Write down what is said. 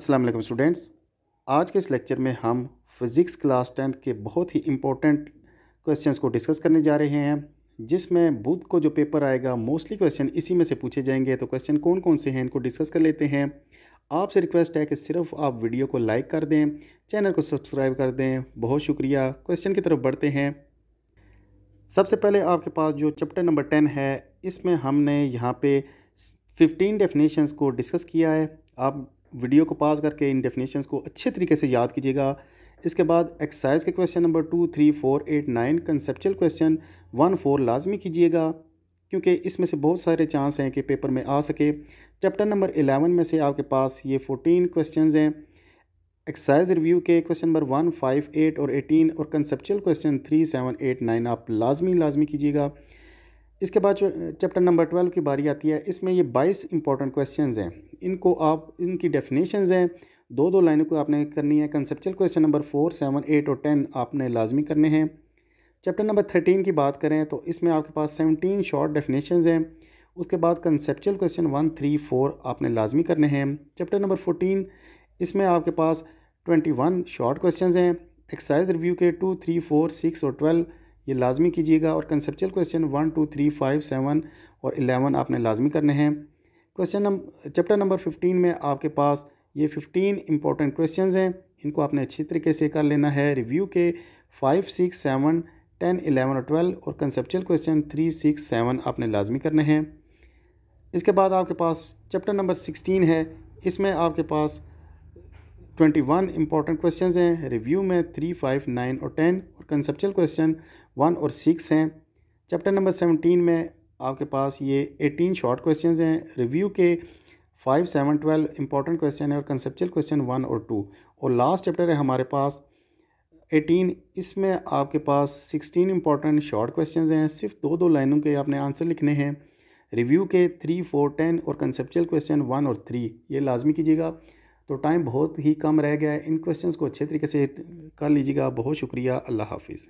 अस्सलाम वालेकुम स्टूडेंट्स आज के इस लेक्चर में हम फिज़िक्स क्लास टेंथ के बहुत ही इम्पोर्टेंट क्वेश्चंस को डिस्कस करने जा रहे हैं जिसमें बुध को जो पेपर आएगा मोस्टली क्वेश्चन इसी में से पूछे जाएंगे तो क्वेश्चन कौन कौन से हैं इनको डिस्कस कर लेते हैं आपसे रिक्वेस्ट है कि सिर्फ आप वीडियो को लाइक कर दें चैनल को सब्सक्राइब कर दें बहुत शुक्रिया क्वेश्चन की तरफ बढ़ते हैं सबसे पहले आपके पास जो चैप्टर नंबर टेन है इसमें हमने यहाँ पर फिफ्टीन डेफिनेशनस को डिस्कस किया है आप वीडियो को पास करके इन डेफिनेशंस को अच्छे तरीके से याद कीजिएगा इसके बाद एक्सरसाइज के question number two three four eight nine conceptual question one four लाजमी कीजिएगा क्योंकि इसमें से बहुत सारे चांस हैं कि पेपर में आ सके चैप्टर नंबर एलेवन में से आपके पास ये फोर्टीन क्वेश्चन हैं एक्सरसाइज रिव्यू के question number one five eight और एटीन और conceptual question three seven eight nine आप लाजमी लाजमी कीजिएगा इसके बाद चैप्टर नंबर ट्वेल्व की बारी आती है इसमें ये बाईस इंपॉर्टेंट क्वेश्चन हैं इनको आप इनकी डेफिनेशन हैं दो दो लाइनों को आपने करनी है conceptual question number four seven eight और टेन आपने लाजमी करने हैं चैप्टर नंबर थर्टीन की बात करें तो इसमें आपके पास सेवनटीन शॉर्ट डेफिनेशन हैं उसके बाद conceptual question one three four आपने लाजमी करने हैं चैप्टर नंबर फोटीन इसमें आपके पास ट्वेंटी वन शॉर्ट क्वेश्चन हैं एक्सरसाइज रिव्यू के टू थ्री फोर सिक्स और ट्वेल्व ये लाजमी कीजिएगा और conceptual question one two three five seven और एलेवन आपने लाजमी करने हैं question number chapter number fifteen में आपके पास ये फिफ्टीन इंपॉर्टेंट क्वेश्चन हैं इनको आपने अच्छी तरीके से कर लेना है रिव्यू के five six seven ten eleven और ट्वेल्व और conceptual question three six seven आपने लाजमी करने हैं इसके बाद आपके पास चैप्टर नंबर सिक्सटीन है इसमें आपके पास ट्वेंटी वन इंपॉर्टेंट क्वेश्चन हैं रिव्यू में थ्री फाइव नाइन और टेन और कंसेप्चुअल क्वेश्चन वन और सिक्स हैं चैप्टर नंबर सेवनटीन में आपके पास ये एटीन शॉर्ट क्वेश्चन हैं रिव्यू के five seven twelve important question है और कंसेप्चुअल क्वेश्चन वन और टू और लास्ट चैप्टर है हमारे पास एटीन इसमें आपके पास सिक्सटीन इंपॉर्टेंट शॉर्ट क्वेश्चन हैं सिर्फ दो दो लाइनों के आपने आंसर लिखने हैं रिव्यू के थ्री फोर टेन और कंसेप्चुअल क्वेश्चन वन और थ्री ये लाजमी कीजिएगा तो टाइम बहुत ही कम रह गया है इन क्वेश्चंस को अच्छे तरीके से कर लीजिएगा बहुत शुक्रिया अल्लाह हाफिज़